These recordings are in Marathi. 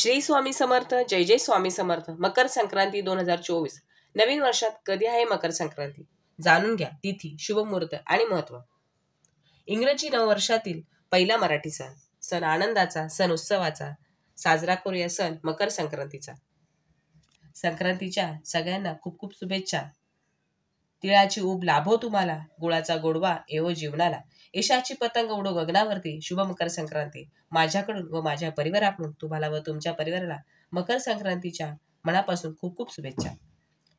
श्री स्वामी समर्थ जय जय स्वामी समर्थ मकर संक्रांती दोन हजार चोवीस नवीन वर्षात कधी आहे मकर संक्रांती जाणून घ्या तिथी शुभमुहूर्त आणि महत्व इंग्रजी नववर्षातील पहिला मराठी सण सण आनंदाचा सण उत्सवाचा साजरा करूया सण मकर संक्रांतीचा संक्रांतीच्या सगळ्यांना खूप खूप शुभेच्छा तिळाची ऊब लाभो तुम्हाला गुळाचा गोडवा एवो जीवनाला यशाची पतंग उडो गगनावरती शुभ मकर संक्रांती माझ्याकडून व माझ्या परिवाराकडून तुम्हाला व तुमच्या परिवाराला मकर संक्रांतीच्या मनापासून खूप खूप शुभेच्छा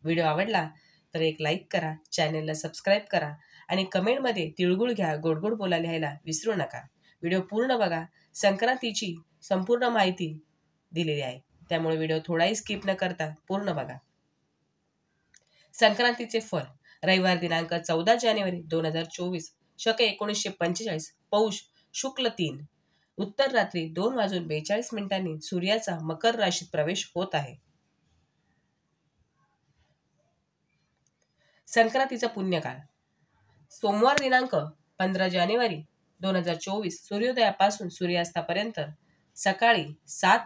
व्हिडिओ आवडला तर एक लाईक करा चॅनेलला सबस्क्राईब करा आणि कमेंटमध्ये तिळगुळ घ्या गोडगोड बोला लिहायला विसरू नका व्हिडिओ पूर्ण बघा संक्रांतीची संपूर्ण माहिती दिलेली आहे त्यामुळे व्हिडिओ थोडाही स्किप न करता पूर्ण बघा संक्रांतीचे फळ रविवार दिनांक चौदा जानेवारी दोन हजार चोवीस शके एकोणीसशे पंचेचाळीस पौष शुक्ल तीन उत्तर रात्री दोन वाजून बेचाळीस मिनिटांनी सूर्याचा मकर राशीत प्रवेश होत आहे संक्रांतीचा पुण्यकाळ सोमवार दिनांक पंधरा जानेवारी दोन हजार चोवीस सूर्योदयापासून सूर्यास्तापर्यंत सकाळी सात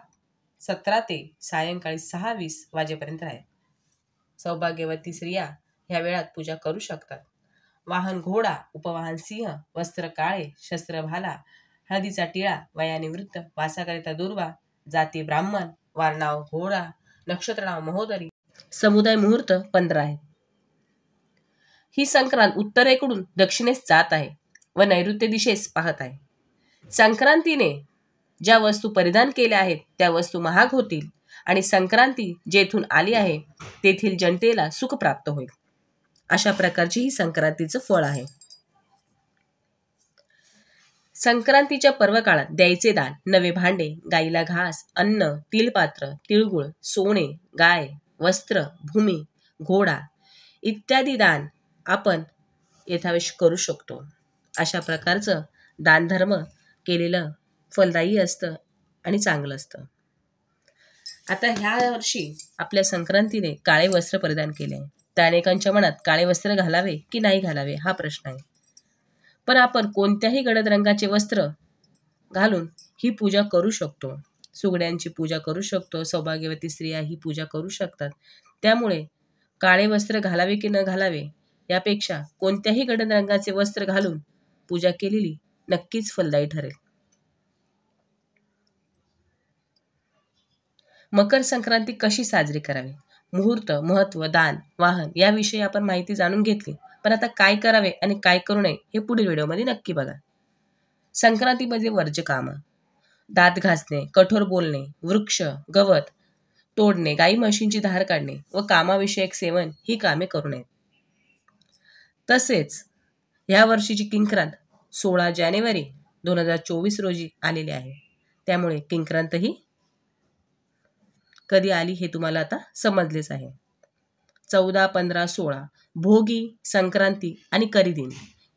सतरा ते सायंकाळी सहा वीस वाजेपर्यंत आहे सौभाग्यवती स्त्रिया ह्या वेळात पूजा करू शकतात वाहन घोडा उपवाहन सिंह वस्त्र काळे शस्त्र भाला हळदीचा टिळा वयानिवृत्त वासाकरिता दुर्वा जाती ब्राह्मण वारणाव घोडा नाव महोदरी समुदाय मुहूर्त पंधरा आहे ही संक्रांत उत्तरेकडून दक्षिणेस जात आहे व नैऋत्य दिशेस पाहत आहे संक्रांतीने ज्या वस्तू परिधान केल्या आहेत त्या वस्तू महाग होतील आणि संक्रांती जेथून आली आहे तेथील जनतेला सुख प्राप्त होईल अशा प्रकारची ही संक्रांतीचं फळ आहे संक्रांतीच्या पर्व काळात द्यायचे दान नवे भांडे गाईला घास अन्न तिलपात्र तिळगुळ सोने गाय वस्त्र भूमी घोडा इत्यादी दान आपण यथावेश करू शकतो अशा प्रकारचं दानधर्म केलेलं फलदायी असतं आणि चांगलं असतं आता ह्या वर्षी आपल्या संक्रांतीने काळे वस्त्र परिधान केले त्या अनेकांच्या मनात काळे वस्त्र घालावे की नाही घालावे हा प्रश्न आहे पण आपण कोणत्याही गडद रंगाचे वस्त्र घालून ही पूजा करू शकतो सुगड्यांची पूजा करू शकतो सौभाग्यवती स्त्रिया ही पूजा करू शकतात त्यामुळे काळे वस्त्र घालावे की न घालावे यापेक्षा कोणत्याही गडद रंगाचे वस्त्र घालून पूजा केलेली नक्कीच फलदायी ठरेल मकर संक्रांती कशी साजरी करावी मुहूर्त महत्त्व दान वाहन याविषयी आपण माहिती जाणून घेतली पण आता काय करावे आणि काय करू नये हे पुढील व्हिडिओमध्ये नक्की बघा संक्रांतीमध्ये म्हणजे वर्ज्य काम दात घासणे कठोर बोलणे वृक्ष गवत तोडणे गाई म्हशींची धार काढणे व कामाविषयक सेवन ही कामे करू नयेत तसेच ह्या वर्षीची किंक्रांत सोळा जानेवारी दोन हजार चोवीस रोजी आलेली आहे त्यामुळे किंक्रांतही कधी आली हे तुम्हाला आता समजलेच आहे चौदा पंधरा सोळा भोगी संक्रांती आणि दिन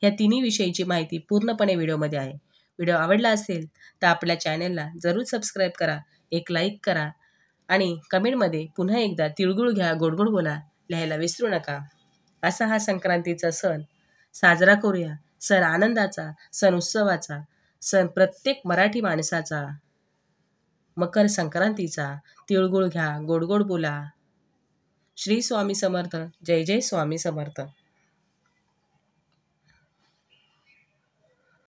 या तिन्ही विषयीची माहिती पूर्णपणे व्हिडिओमध्ये आहे व्हिडिओ आवडला असेल तर आपल्या चॅनेलला जरूर सबस्क्राईब करा एक लाईक करा आणि कमेंटमध्ये पुन्हा एकदा तिळगुळ घ्या गोडगोड बोला लिहायला विसरू नका असा हा संक्रांतीचा सण साजरा करूया सण आनंदाचा सण उत्सवाचा सण प्रत्येक मराठी माणसाचा मकर संक्रांतीचा तिळगुळ घ्या गोडगोड बोला श्री स्वामी समर्थ जय जय स्वामी समर्थ